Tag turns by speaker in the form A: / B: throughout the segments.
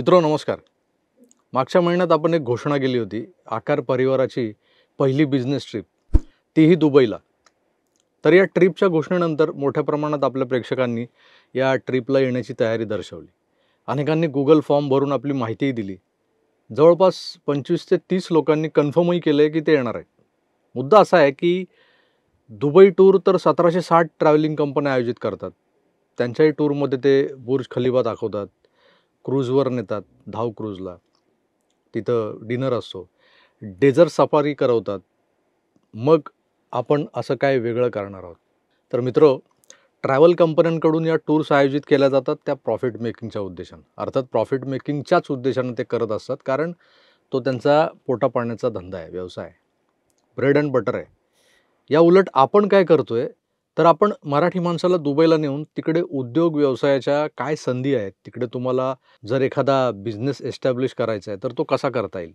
A: मित्रो नमस्कार मागच्या महिन्यात आपण एक घोषणा केली होती आकार परिवाराची पहिली बिझनेस ट्रिप तीही दुबईला तर या ट्रिपच्या घोषणेनंतर मोठ्या प्रमाणात आपल्या प्रेक्षकांनी या ट्रिपला येण्याची तयारी दर्शवली अनेकांनी गुगल फॉर्म भरून आपली माहितीही दिली जवळपास पंचवीस ते तीस लोकांनी कन्फर्मही केलं आहे की ते येणार आहेत मुद्दा असा आहे की दुबई टूर तर सतराशे साठ ट्रॅव्हलिंग कंपन्या आयोजित करतात त्यांच्याही टूरमध्ये ते बुर्ज खलिबा दाखवतात क्रूजवर नेतात धाव क्रूजला तिथं डिनर असतो डेझर्ट सफारी करवतात मग आपण असं काय वेगळं करणार आहोत तर मित्र ट्रॅव्हल कंपन्यांकडून या टूर्स आयोजित केल्या जातात त्या प्रॉफिट मेकिंगच्या उद्देशानं अर्थात प्रॉफिट मेकिंगच्याच उद्देशानं ते करत असतात कारण तो त्यांचा पोटा पाण्याचा धंदा आहे व्यवसाय ब्रेड अँड बटर आहे या उलट आपण काय करतो आहे तर आपण मराठी माणसाला दुबईला नेऊन तिकडे उद्योग व्यवसायाच्या काय संधी आहेत तिकडे तुम्हाला जर एखादा बिझनेस एस्टॅब्लिश करायचा आहे तर तो कसा करता येईल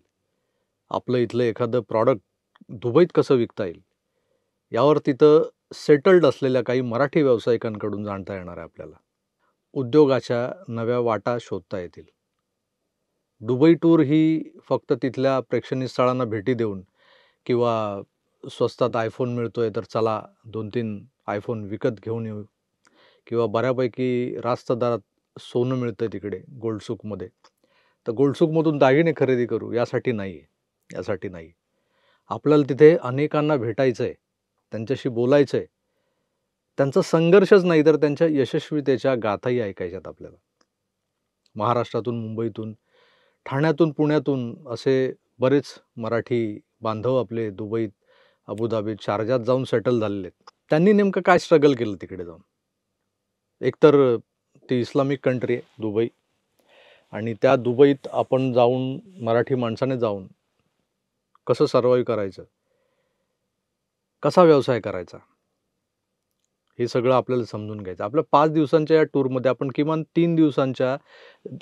A: आपलं इथलं एखादं प्रॉडक्ट दुबईत कसं विकता येईल यावर तिथं सेटल्ड असलेल्या काही मराठी व्यावसायिकांकडून जाणता येणार आहे आपल्याला उद्योगाच्या नव्या वाटा शोधता येतील दुबई टूर ही फक्त तिथल्या प्रेक्षणीय स्थळांना भेटी देऊन किंवा स्वस्तात आयफोन मिळतो आहे तर चला दोन तीन आयफोन विकत घेऊन येऊ किंवा बऱ्यापैकी रास्त दरात सोनं मिळतं तिकडे गोल्डसुकमध्ये तर गोल्डसुकमधून दागिने खरेदी करू यासाठी नाही आहे यासाठी नाही आपल्याला तिथे अनेकांना भेटायचं आहे त्यांच्याशी बोलायचं आहे त्यांचा संघर्षच नाही तर त्यांच्या यशस्वीतेच्या गाथाही ऐकायच्यात आपल्याला महाराष्ट्रातून मुंबईतून ठाण्यातून पुण्यातून असे बरेच मराठी बांधव आपले दुबईत अबुधाबीत शारजात जाऊन सेटल झालेले आहेत त्यांनी नेमकं काय स्ट्रगल केलं तिकडे जाऊन एकतर ती इस्लामिक कंट्री आहे दुबई आणि त्या दुबईत आपण जाऊन मराठी माणसाने जाऊन कसं सर्वाईव्ह करायचं कसा व्यवसाय करायचा हे सगळं आपल्याला समजून घ्यायचं आपल्या पाच दिवसांच्या या टूरमध्ये आपण किमान तीन दिवसांच्या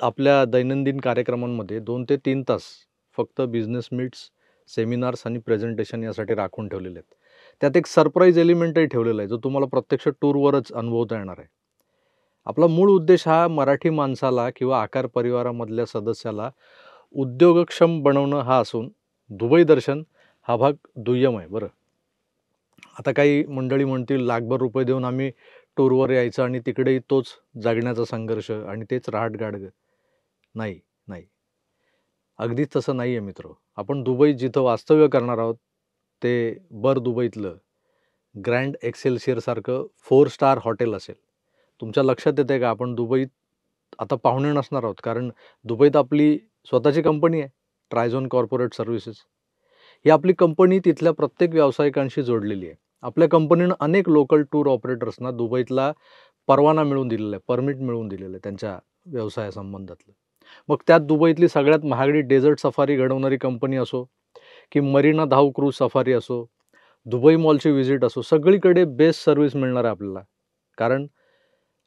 A: आपल्या दैनंदिन कार्यक्रमांमध्ये दोन ते तीन तास फक्त बिझनेस मीट्स सेमिनार्स आणि प्रेझेंटेशन यासाठी राखून ठेवलेले आहेत त्यात एक सरप्राईज एलिमेंटही ठेवलेला आहे जो तुम्हाला प्रत्यक्ष टूरवरच अनुभवता येणार आहे आपला मूळ उद्देश हा मराठी माणसाला किंवा आकार परिवारामधल्या सदस्याला उद्योगक्षम बनवणं हा असून दुबई दर्शन हा भाग दुय्यम आहे बरं आता काही मंडळी म्हणतील लाखभर रुपये देऊन आम्ही टूरवर यायचं आणि तिकडेही तोच जागण्याचा संघर्ष आणि तेच राहट गाडगं नाही नाही अगदीच तसं नाही आहे मित्र आपण दुबई जिथं वास्तव्य करणार आहोत ते बर दुबईतलं ग्रँड एक्सेलशियरसारखं फोर स्टार हॉटेल असेल तुमच्या लक्षात येतं आहे का आपण दुबईत आता पाहुणे नसणार आहोत कारण दुबईत आपली स्वतःची कंपनी आहे ट्रायझोन कॉर्पोरेट सर्व्हिसेस ही आपली कंपनी तिथल्या प्रत्येक व्यावसायिकांशी जोडलेली आहे आपल्या कंपनीनं अनेक लोकल टूर ऑपरेटर्सना दुबईतला परवाना मिळवून दिलेला आहे परमिट मिळवून दिलेलं आहे त्यांच्या व्यवसायासंबंधातलं मग त्यात दुबईतली सगळ्यात महागडी डेझर्ट सफारी घडवणारी कंपनी असो की मरीना धाव क्रूज सफारी असो दुबई मॉलची व्हिजिट असो सगळीकडे बेस्ट सर्व्हिस मिळणार आहे आपल्याला कारण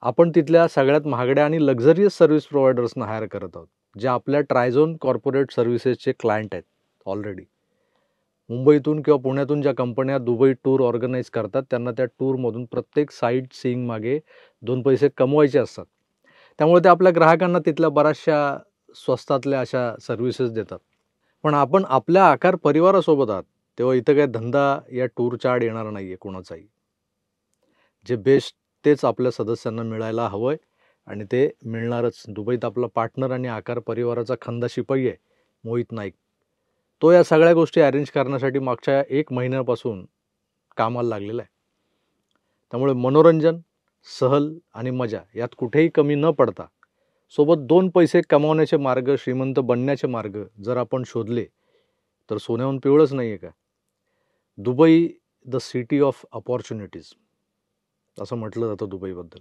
A: आपण तिथल्या सगळ्यात महागड्या आणि लक्झरियस सर्व्हिस प्रोव्हायडर्सना हायर करत आहोत जे आपल्या ट्रायझोन कॉर्पोरेट सर्व्हिसेसचे क्लायंट आहेत ऑलरेडी मुंबईतून किंवा पुण्यातून ज्या कंपन्या दुबई टूर ऑर्गनाईज करतात त्यांना त्या टूरमधून प्रत्येक साईट सीईंग मागे दोन पैसे कमवायचे असतात त्यामुळे ते आपल्या ग्राहकांना तिथल्या बऱ्याचशा स्वस्तातल्या अशा सर्व्हिसेस देतात पण आपण आपल्या आकार परिवारासोबत आहात तेव्हा इथं काय धंदा या टूरच्या आड येणार नाही आहे कोणाचाही जे बेस्ट तेच आपल्या सदस्यांना मिळायला हवं आहे आणि ते मिळणारच दुबईत आपला पार्टनर आणि आकार परिवाराचा खंदा शिपाई आहे मोहित नाईक तो या सगळ्या गोष्टी अरेंज करण्यासाठी मागच्या एक महिन्यापासून कामाला लागलेला आहे त्यामुळे मनोरंजन सहल आणि मजा यात कुठेही कमी न पडता सोबत दोन पैसे कमावण्याचे मार्ग श्रीमंत बनण्याचे मार्ग जर आपण शोधले तर सोन्याहून पिवळच नाही आहे का Dubai the city of opportunities असं म्हटलं जातं दुबईबद्दल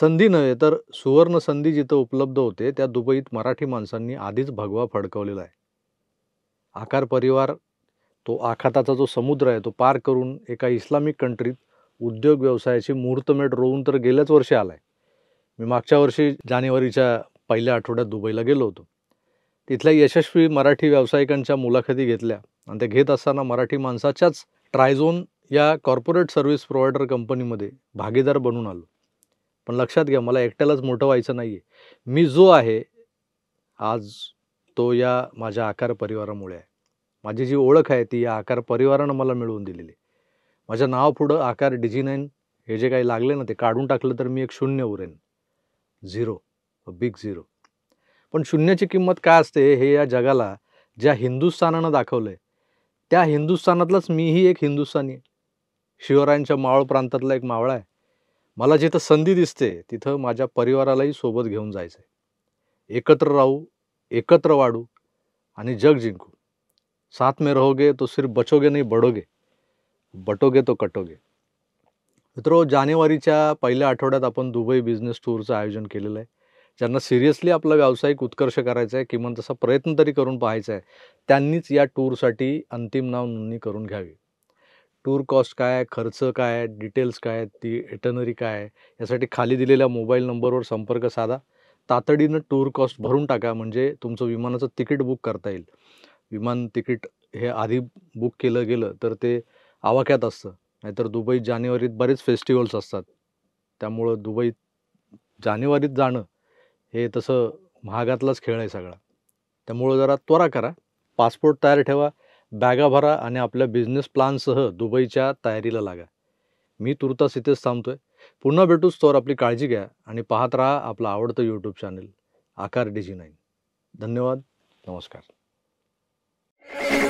A: संधी नव्हे तर सुवर्ण संधी जिथं उपलब्ध होते त्या दुबईत मराठी माणसांनी आधीच भगवा फडकवलेला आहे आकार परिवार तो आखाताचा जो समुद्र आहे तो पार करून एका इस्लामिक कंट्रीत उद्योग व्यवसायाची मुहूर्तमेढ रोवून तर गेल्याच वर्षी आला आहे मी मागच्या वर्षी जानेवारीच्या पहिल्या आठवड्यात दुबईला गेलो होतो तिथल्या यशस्वी मराठी व्यावसायिकांच्या मुलाखती घेतल्या आणि त्या घेत असताना मराठी माणसाच्याच ट्रायझोन या कॉर्पोरेट सर्व्हिस प्रोव्हायडर कंपनीमध्ये भागीदार बनून आलो पण लक्षात घ्या मला एकट्यालाच मोठं व्हायचं नाही आहे मी जो आहे आज तो या माझ्या आकार परिवारामुळे आहे माझी जी ओळख आहे ती या आकार परिवारानं मला मिळवून दिलेली माझ्या नाव पुढं आकार डिजिनाईन हे जे काही लागले ना ते काढून टाकलं तर मी एक शून्य उरेन झिरो बिग झिरो पण शून्याची किंमत काय असते हे या जगाला ज्या हिंदुस्थानानं दाखवलं आहे त्या हिंदुस्थानातलंच मीही एक हिंदुस्थानी आहे शिवरायांच्या मावळ प्रांतातला एक मावळा आहे मला जिथं संधी दिसते तिथं माझ्या परिवारालाही सोबत घेऊन जायचं आहे एकत्र राहू एकत्र वाढू आणि जग जिंकू साथ में रहोगे तो सिर्फ बचोगे नाही बडोगे बटोगे तो कटोगे मित्रो जानेवारीच्या पहिल्या आठवड्यात आपण दुबई बिझनेस टूरचं आयोजन केलेलं आहे ज्यांना सिरियसली आपला व्यावसायिक उत्कर्ष करायचा आहे किमान तसा प्रयत्न तरी करून पाहायचा आहे त्यांनीच या टूरसाठी अंतिम नाव नोंदणी करून घ्यावी टूर कॉस्ट काय खर्च काय डिटेल्स काय ती एटनरी काय यासाठी खाली दिलेल्या मोबाईल नंबरवर संपर्क साधा तातडीनं टूर कॉस्ट भरून टाका म्हणजे तुमचं विमानाचं तिकीट बुक करता येईल विमान तिकीट हे आधी बुक केलं गेलं तर ते आवाक्यात असतं नाहीतर दुबईत जानेवारीत बरेच फेस्टिवल्स असतात त्यामुळं दुबईत जानेवारीत जाणं हे तसं महागातलाच खेळ आहे सगळा त्यामुळं जरा त्वरा करा पासपोर्ट तयार ठेवा बॅगा भरा आणि आपल्या बिझनेस प्लानसह दुबईच्या तयारीला लागा मी तुर्तास इथेच थांबतोय पुन्हा भेटूच तोवर आपली काळजी घ्या आणि पाहत राहा आपलं आवडतं YouTube channel Akar D nine धन्यवाद नमस्कार